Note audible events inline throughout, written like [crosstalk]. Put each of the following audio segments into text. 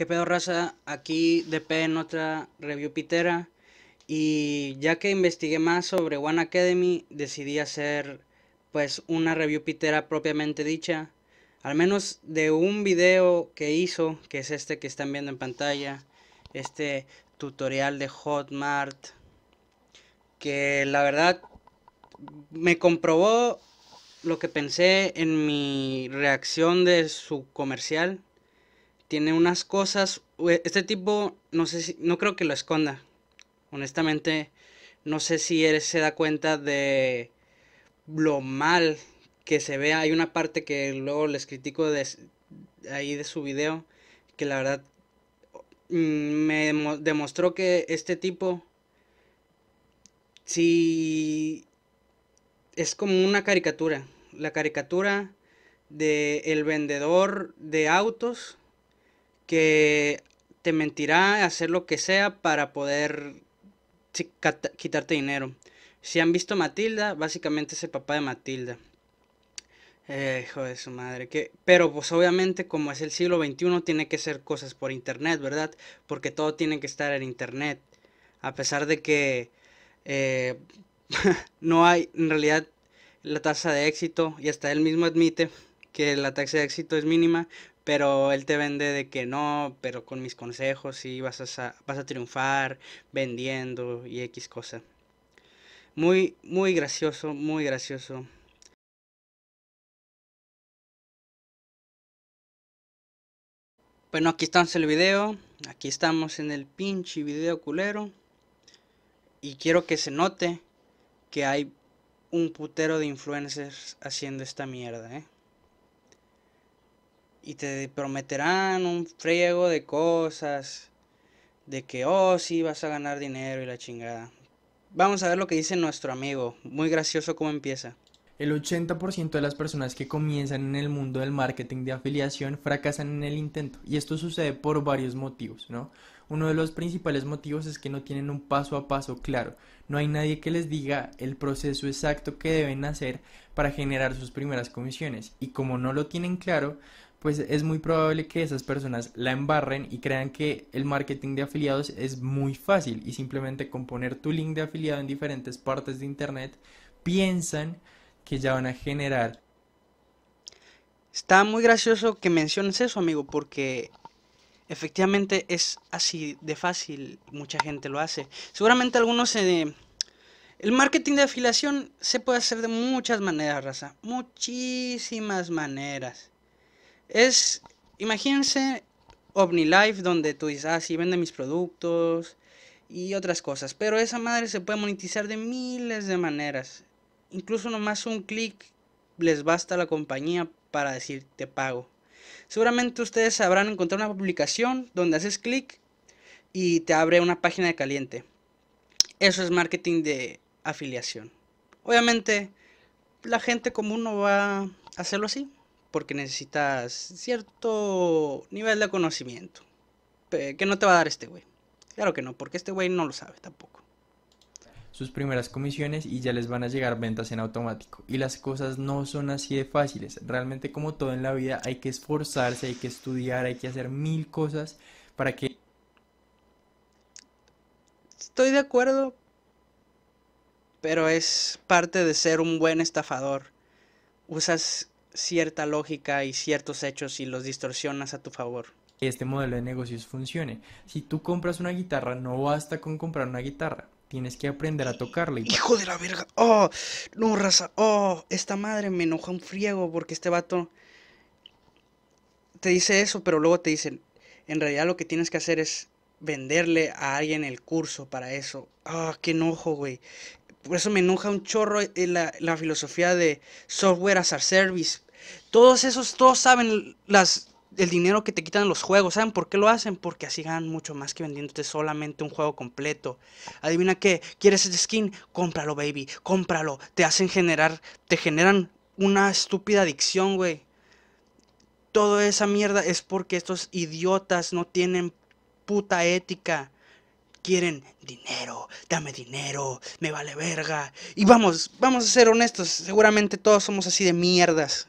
¿Qué pedo raza? Aquí DP en otra review pitera. Y ya que investigué más sobre One Academy, decidí hacer pues una review pitera propiamente dicha. Al menos de un video que hizo, que es este que están viendo en pantalla. Este tutorial de Hotmart. Que la verdad me comprobó lo que pensé en mi reacción de su comercial tiene unas cosas. Este tipo, no sé si, no creo que lo esconda. Honestamente, no sé si él se da cuenta de lo mal que se ve. Hay una parte que luego les critico de, ahí de su video, que la verdad mm, me demostró que este tipo sí es como una caricatura. La caricatura de el vendedor de autos que te mentirá, hacer lo que sea para poder quitarte dinero. Si han visto Matilda, básicamente es el papá de Matilda. Eh, hijo de su madre. Que, pero pues obviamente como es el siglo XXI tiene que ser cosas por internet, ¿verdad? Porque todo tiene que estar en internet. A pesar de que eh, [laughs] no hay en realidad la tasa de éxito y hasta él mismo admite que la tasa de éxito es mínima, pero él te vende de que no, pero con mis consejos sí vas a, vas a triunfar vendiendo y X cosa. Muy, muy gracioso, muy gracioso. Bueno, aquí estamos en el video. Aquí estamos en el pinche video culero. Y quiero que se note que hay un putero de influencers haciendo esta mierda, ¿eh? y te prometerán un friego de cosas, de que, oh, sí, vas a ganar dinero y la chingada. Vamos a ver lo que dice nuestro amigo, muy gracioso cómo empieza. El 80% de las personas que comienzan en el mundo del marketing de afiliación fracasan en el intento y esto sucede por varios motivos, ¿no? Uno de los principales motivos es que no tienen un paso a paso claro, no hay nadie que les diga el proceso exacto que deben hacer para generar sus primeras comisiones y como no lo tienen claro, pues es muy probable que esas personas la embarren y crean que el marketing de afiliados es muy fácil y simplemente con poner tu link de afiliado en diferentes partes de internet piensan que ya van a generar. Está muy gracioso que menciones eso, amigo, porque efectivamente es así de fácil, mucha gente lo hace. Seguramente algunos se... Eh, el marketing de afiliación se puede hacer de muchas maneras, raza. Muchísimas maneras. Es, imagínense OmniLife donde tú dices, ah, sí, vende mis productos y otras cosas. Pero esa madre se puede monetizar de miles de maneras. Incluso nomás un clic les basta a la compañía para decir te pago. Seguramente ustedes sabrán encontrar una publicación donde haces clic y te abre una página de caliente. Eso es marketing de afiliación. Obviamente la gente común no va a hacerlo así porque necesitas cierto nivel de conocimiento. Que no te va a dar este güey. Claro que no, porque este güey no lo sabe tampoco. Sus primeras comisiones y ya les van a llegar ventas en automático. Y las cosas no son así de fáciles. Realmente como todo en la vida hay que esforzarse, hay que estudiar, hay que hacer mil cosas para que... Estoy de acuerdo, pero es parte de ser un buen estafador. Usas cierta lógica y ciertos hechos y los distorsionas a tu favor. Este modelo de negocios funcione. Si tú compras una guitarra, no basta con comprar una guitarra. Tienes que aprender a tocarla. Hijo de la verga. Oh, no, raza. Oh, esta madre me enoja un friego porque este vato te dice eso, pero luego te dicen, en realidad lo que tienes que hacer es venderle a alguien el curso para eso. Ah, oh, qué enojo, güey. Por eso me enoja un chorro eh, la, la filosofía de software as a service. Todos esos, todos saben las, el dinero que te quitan los juegos. ¿Saben por qué lo hacen? Porque así ganan mucho más que vendiéndote solamente un juego completo. Adivina qué, ¿quieres el skin? Cómpralo, baby, cómpralo. Te hacen generar, te generan una estúpida adicción, güey. Toda esa mierda es porque estos idiotas no tienen puta ética. Quieren dinero, dame dinero, me vale verga. Y vamos, vamos a ser honestos, seguramente todos somos así de mierdas.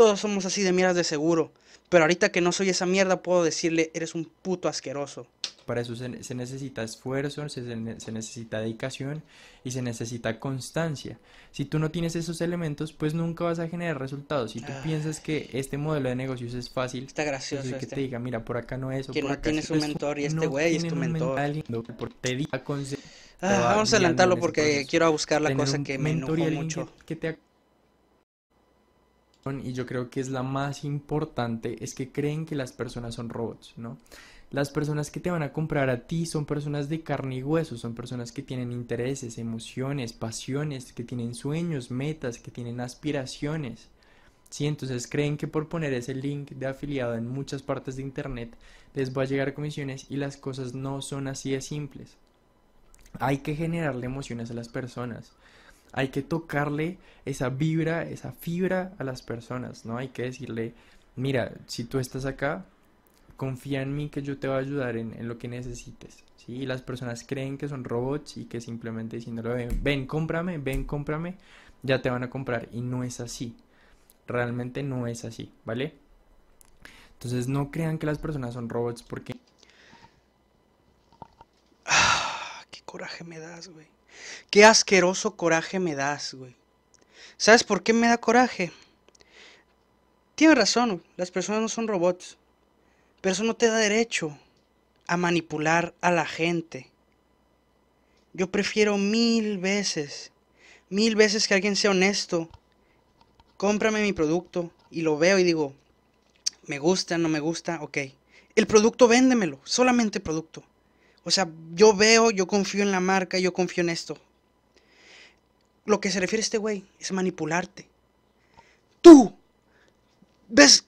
Todos somos así de mierdas de seguro. Pero ahorita que no soy esa mierda, puedo decirle, eres un puto asqueroso. Para eso se, necesita esfuerzo, se, necesita dedicación y se necesita constancia. Si tú no tienes esos elementos, pues nunca vas a generar resultados. Si tú ah. piensas que este modelo de negocios es fácil, está gracioso. que te este. diga, mira, por acá no es. que este no tienes un mentor y este güey es tu mentor. Ah, vamos a adelantarlo porque quiero buscar la cosa que me mucho. Que te y yo creo que es la más importante, es que creen que las personas son robots, ¿no? Las personas que te van a comprar a ti son personas de carne y hueso, son personas que tienen intereses, emociones, pasiones, que tienen sueños, metas, que tienen aspiraciones. Sí, entonces creen que por poner ese link de afiliado en muchas partes de internet les va a llegar comisiones y las cosas no son así de simples. Hay que generarle emociones a las personas. Hay que tocarle esa vibra, esa fibra a las personas, ¿no? Hay que decirle, mira, si tú estás acá, confía en mí que yo te voy a ayudar en, lo que necesites, ¿sí? Y las personas creen que son robots y que simplemente diciéndole, ven, ven, cómprame, ven, cómprame, ya te van a comprar. Y no es así. Realmente no es así, ¿vale? Entonces no crean que las personas son robots porque coraje me das, güey. Qué asqueroso coraje me das, güey. ¿Sabes por qué me da coraje? Tienes razón, las personas no son robots. Pero eso no te da derecho a manipular a la gente. Yo prefiero mil veces, mil veces que alguien sea honesto. Cómprame mi producto y lo veo y digo, me gusta, no me gusta, ok. El producto véndemelo, solamente producto. O sea, yo veo, yo confío en la marca, yo confío en esto. Lo que se refiere a este güey es manipularte. Tú, ves,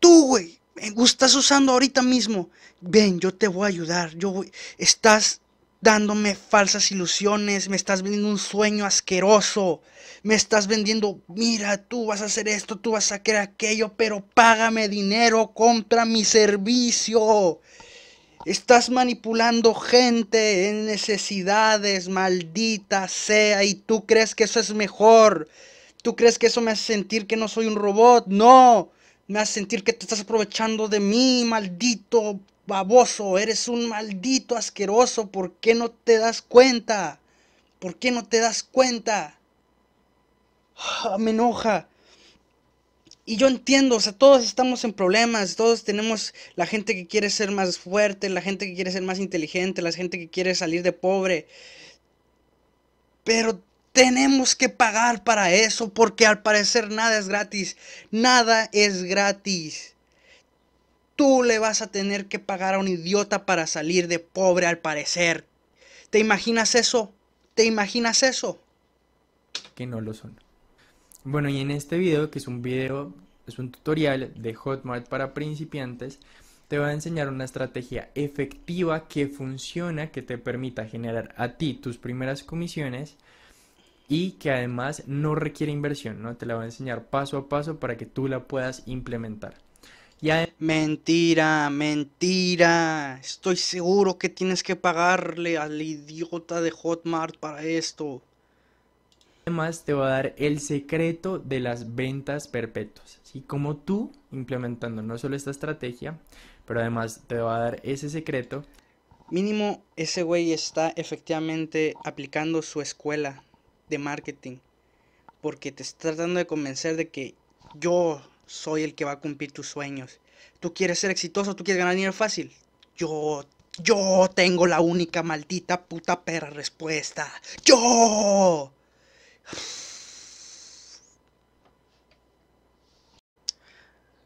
tú, güey, estás usando ahorita mismo. Ven, yo te voy a ayudar. Yo voy. Estás dándome falsas ilusiones, me estás vendiendo un sueño asqueroso, me estás vendiendo, mira, tú vas a hacer esto, tú vas a querer aquello, pero págame dinero, compra mi servicio. Estás manipulando gente en necesidades, maldita sea, y tú crees que eso es mejor. Tú crees que eso me hace sentir que no soy un robot. No, me hace sentir que te estás aprovechando de mí, maldito baboso. Eres un maldito asqueroso. ¿Por qué no te das cuenta? ¿Por qué no te das cuenta? Ah, me enoja y yo entiendo, o sea, todos estamos en problemas, todos tenemos la gente que quiere ser más fuerte, la gente que quiere ser más inteligente, la gente que quiere salir de pobre. Pero tenemos que pagar para eso porque al parecer nada es gratis. Nada es gratis. Tú le vas a tener que pagar a un idiota para salir de pobre al parecer. ¿Te imaginas eso? ¿Te imaginas eso? Que no lo son. Bueno, y en este video, que es un video, es un tutorial de Hotmart para principiantes, te voy a enseñar una estrategia efectiva que funciona, que te permita generar a ti tus primeras comisiones y que además no requiere inversión, ¿no? Te la voy a enseñar paso a paso para que tú la puedas implementar. ya mentira, mentira. Estoy seguro que tienes que pagarle al idiota de Hotmart para esto. Además, te va a dar el secreto de las ventas perpetuas. Así como tú, implementando no solo esta estrategia, pero además te va a dar ese secreto. Mínimo, ese güey está efectivamente aplicando su escuela de marketing. Porque te está tratando de convencer de que yo soy el que va a cumplir tus sueños. Tú quieres ser exitoso, tú quieres ganar dinero fácil. Yo yo tengo la única maldita puta perra respuesta. Yo.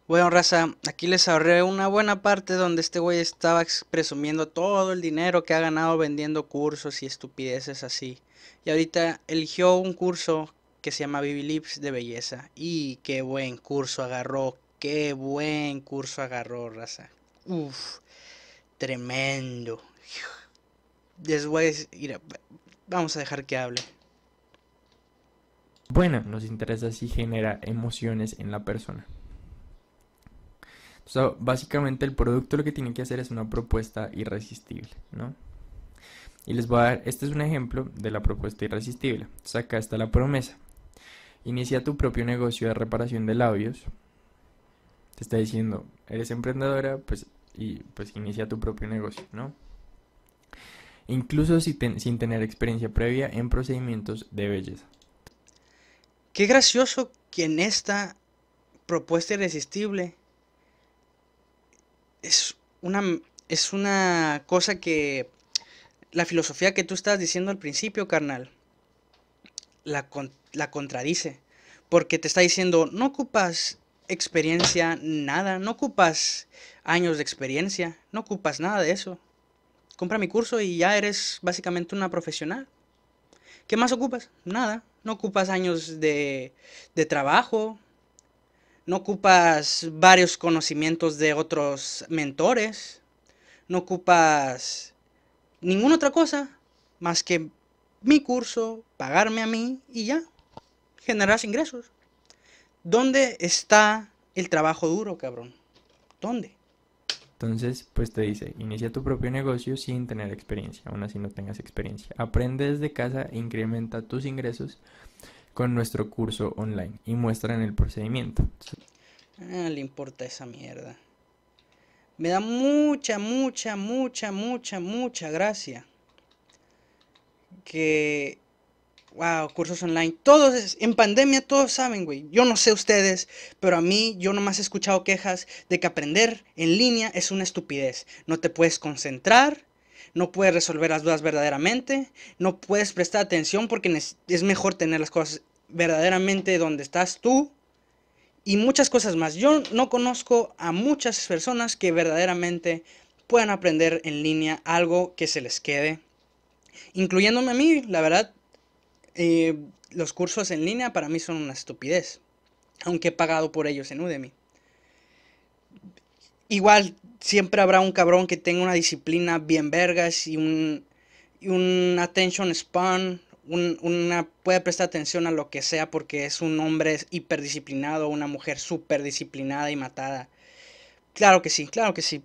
Bueno, raza, aquí les ahorré una buena parte donde este güey estaba presumiendo todo el dinero que ha ganado vendiendo cursos y estupideces así. Y ahorita eligió un curso que se llama Bibilips de belleza. Y qué buen curso agarró, qué buen curso agarró, raza. Uf, tremendo. Después, vamos a dejar que hable. Bueno, nos interesa si genera emociones en la persona. Entonces, básicamente el producto lo que tiene que hacer es una propuesta irresistible, ¿no? Y les voy a dar, este es un ejemplo de la propuesta irresistible. Entonces acá está la promesa. Inicia tu propio negocio de reparación de labios. Te está diciendo, eres emprendedora, pues, y, pues inicia tu propio negocio, ¿no? Incluso sin tener experiencia previa en procedimientos de belleza. Qué gracioso que en esta propuesta irresistible es una, es una cosa que la filosofía que tú estás diciendo al principio, carnal, la, la contradice. Porque te está diciendo, no ocupas experiencia, nada, no ocupas años de experiencia, no ocupas nada de eso. Compra mi curso y ya eres básicamente una profesional. ¿Qué más ocupas? Nada no ocupas años de, trabajo, no ocupas varios conocimientos de otros mentores, no ocupas ninguna otra cosa más que mi curso, pagarme a mí y ya, generas ingresos. ¿Dónde está el trabajo duro, cabrón? ¿Dónde? Entonces, pues te dice, inicia tu propio negocio sin tener experiencia, aún así no tengas experiencia. Aprende desde casa e incrementa tus ingresos con nuestro curso online y muestran el procedimiento. Ah, le importa esa mierda. Me da mucha, mucha, mucha, mucha, mucha gracia que Wow, cursos online. Todos, en pandemia todos saben, güey. Yo no sé ustedes, pero a mí yo nomás he escuchado quejas de que aprender en línea es una estupidez. No te puedes concentrar, no puedes resolver las dudas verdaderamente, no puedes prestar atención porque es mejor tener las cosas verdaderamente donde estás tú y muchas cosas más. Yo no conozco a muchas personas que verdaderamente puedan aprender en línea algo que se les quede. Incluyéndome a mí, la verdad, eh, los cursos en línea para mí son una estupidez, aunque he pagado por ellos en Udemy. Igual siempre habrá un cabrón que tenga una disciplina bien vergas y un, un attention span, una, puede prestar atención a lo que sea porque es un hombre hiperdisciplinado, una mujer superdisciplinada y matada. Claro que sí, claro que sí.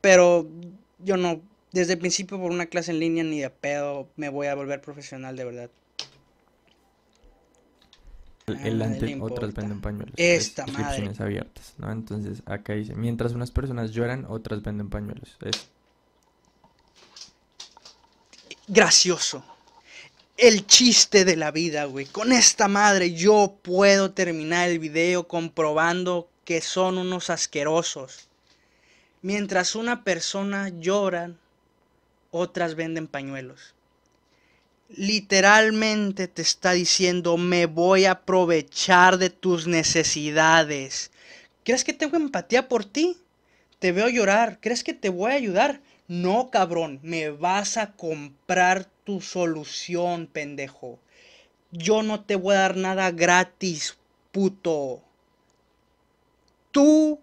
Pero yo no, desde el principio por una clase en línea ni de pedo me voy a volver profesional de verdad elante ah, otras venden pañuelos. Esta abiertas, Entonces acá dice, mientras unas personas lloran, otras venden pañuelos. Es... Gracioso. El chiste de la vida, güey. Con esta madre yo puedo terminar el video comprobando que son unos asquerosos. Mientras una persona llora, otras venden pañuelos literalmente te está diciendo, me voy a aprovechar de tus necesidades. ¿Crees que tengo empatía por ti? Te veo llorar. ¿Crees que te voy a ayudar? No, cabrón, me vas a comprar tu solución, pendejo. Yo no te voy a dar nada gratis, puto. Tú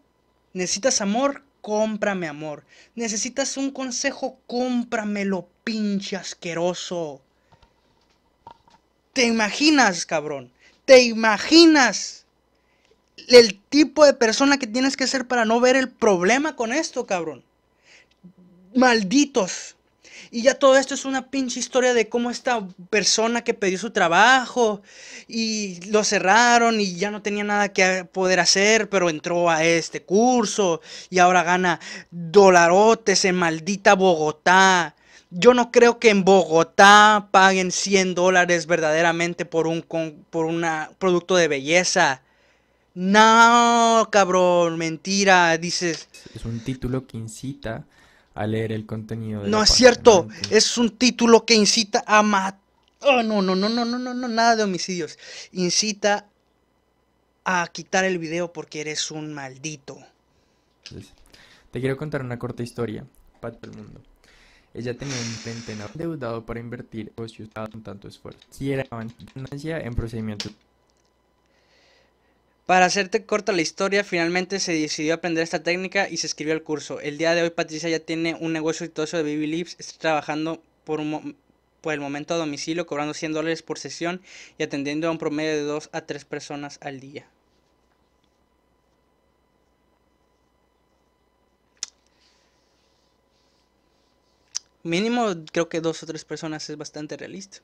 necesitas amor, cómprame amor. Necesitas un consejo, cómpramelo, pinche asqueroso. ¿Te imaginas, cabrón? ¿Te imaginas el tipo de persona que tienes que ser para no ver el problema con esto, cabrón? Malditos. Y ya todo esto es una pinche historia de cómo esta persona que pidió su trabajo y lo cerraron y ya no tenía nada que poder hacer, pero entró a este curso y ahora gana dolarotes en maldita Bogotá yo no creo que en Bogotá paguen 100 dólares verdaderamente por un por una producto de belleza. No, cabrón, mentira, dices. Es un título que incita a leer el contenido. De no es cierto, es un título que incita a matar. Oh, no, no, no, no, no, no, no, nada de homicidios. Incita a quitar el video porque eres un maldito. Te quiero contar una corta historia para todo el mundo. Ella tenía un centenar deudado para invertir o usaba con tanto esfuerzo. si ganancia en procedimiento. Para hacerte corta la historia, finalmente se decidió aprender esta técnica y se escribió el curso. El día de hoy Patricia ya tiene un negocio exitoso de Baby Lips, está trabajando por por el momento a domicilio, cobrando 100 dólares por sesión y atendiendo a un promedio de 2 a 3 personas al día. mínimo creo que dos o tres personas es bastante realista.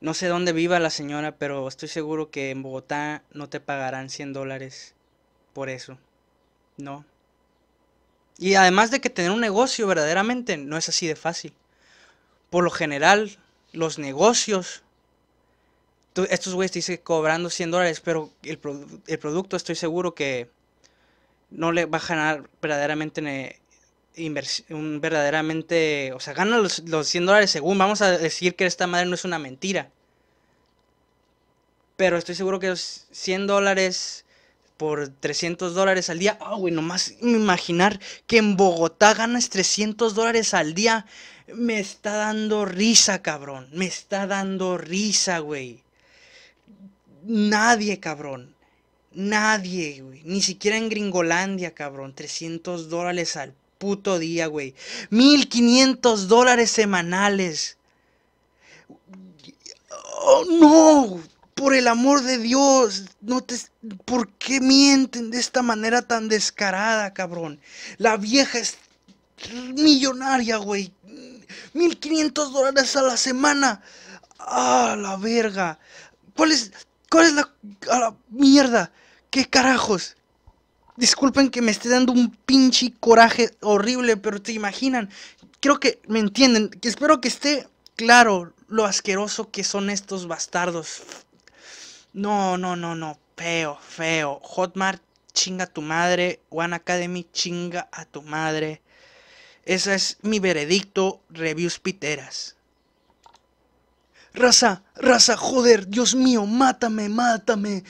No sé dónde viva la señora, pero estoy seguro que en Bogotá no te pagarán 100 dólares por eso. No. Y además de que tener un negocio verdaderamente no es así de fácil. Por lo general, los negocios, estos güeyes te dicen cobrando 100 dólares, pero el, el producto estoy seguro que no le va a ganar verdaderamente un verdaderamente, o sea, gana los, 100 dólares según, vamos a decir que esta madre no es una mentira. Pero estoy seguro que los 100 dólares por 300 dólares al día. Ah, güey, nomás imaginar que en Bogotá ganas 300 dólares al día. Me está dando risa, cabrón. Me está dando risa, güey. Nadie, cabrón. Nadie, güey. Ni siquiera en Gringolandia, cabrón. 300 dólares al puto día, güey. 1500 dólares semanales. Oh, no, por el amor de Dios, no te, ¿por qué mienten de esta manera tan descarada, cabrón? La vieja es millonaria, güey. 1500 dólares a la semana. Ah, la verga. ¿Cuál es, cuál es la, la mierda? ¿Qué carajos? Disculpen que me esté dando un pinche coraje horrible, pero te imaginan. Creo que me entienden. Que espero que esté claro lo asqueroso que son estos bastardos. No, no, no, no. Feo, feo. Hotmart, chinga a tu madre. One Academy, chinga a tu madre. Ese es mi veredicto. Reviews piteras. Raza, raza, joder, Dios mío, mátame, mátame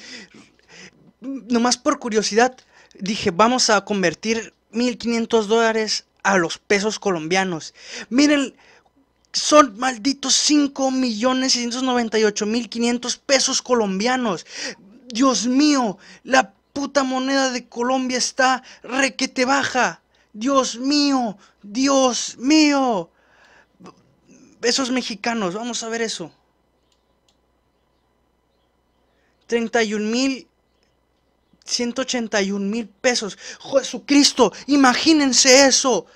nomás por curiosidad, dije, vamos a convertir 1.500 dólares a los pesos colombianos. Miren, son malditos 5 millones mil pesos colombianos. Dios mío, la puta moneda de Colombia está requete baja. Dios mío, Dios mío. Esos mexicanos, vamos a ver eso. 31 mil 181 mil pesos. Jesucristo, imagínense eso.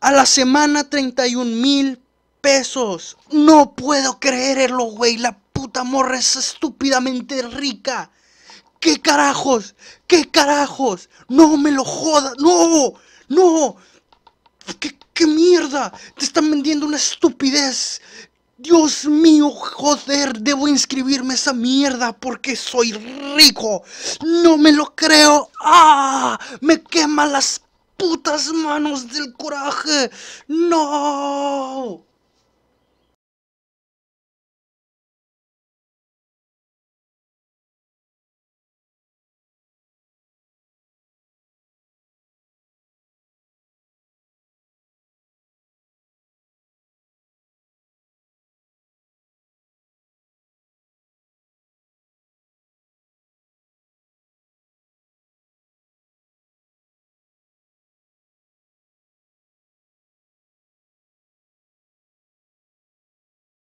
A la semana 31 mil pesos. No puedo creerlo, güey. La puta morra es estúpidamente rica. ¿Qué carajos? ¿Qué carajos? No me lo joda, No, no. ¿Qué, ¿Qué, mierda? Te están vendiendo una estupidez Dios mío, joder, debo inscribirme esa mierda porque soy rico. No me lo creo. ¡Ah! Me quema las putas manos del coraje. ¡No!